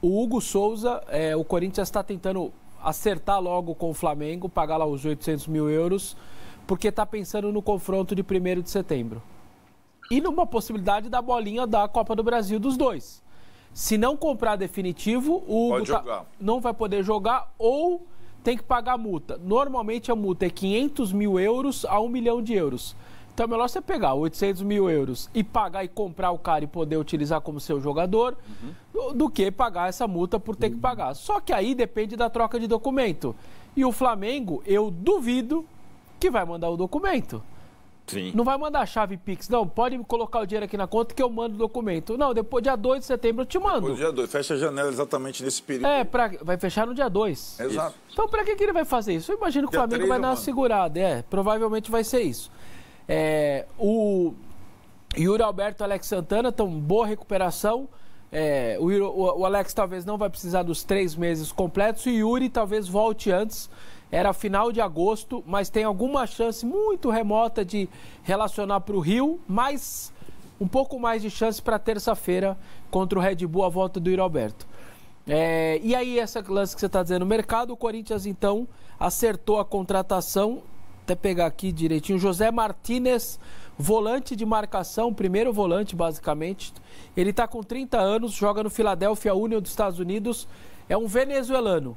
O Hugo Souza, é, o Corinthians está tentando acertar logo com o Flamengo, pagar lá os 800 mil euros, porque está pensando no confronto de 1 de setembro. E numa possibilidade da bolinha da Copa do Brasil dos dois. Se não comprar definitivo, o Hugo tá, não vai poder jogar ou tem que pagar multa. Normalmente a multa é 500 mil euros a 1 milhão de euros. Então é melhor você pegar 800 mil euros e pagar e comprar o cara e poder utilizar como seu jogador uhum. do, do, que pagar essa multa por ter uhum. que pagar. Só que aí depende da troca de documento. E o Flamengo, eu duvido que vai mandar o documento. Sim. Não vai mandar a chave Pix, não. Pode colocar o dinheiro aqui na conta que eu mando o documento. Não, depois dia 2 de setembro eu te mando. Depois dia 2, fecha a janela exatamente nesse período. É, pra, vai fechar no dia 2. Exato. Então, pra que, que ele vai fazer isso? Eu imagino que dia o Flamengo 3, vai dar uma segurada. É, provavelmente vai ser isso. É, o Yuri Alberto e Alex Santana estão boa recuperação. É, o, o, Alex talvez não vai precisar dos três meses completos e Yuri talvez volte antes. Era final de agosto, mas tem alguma chance muito remota de relacionar para o Rio, mas um pouco mais de chance para terça-feira contra o Red Bull a volta do Yuri Alberto. É, e aí, essa lance que você está dizendo, o mercado, o Corinthians então acertou a contratação até pegar aqui direitinho, José Martinez, volante de marcação, primeiro volante basicamente. Ele está com 30 anos, joga no Philadelphia Union dos Estados Unidos, é um venezuelano.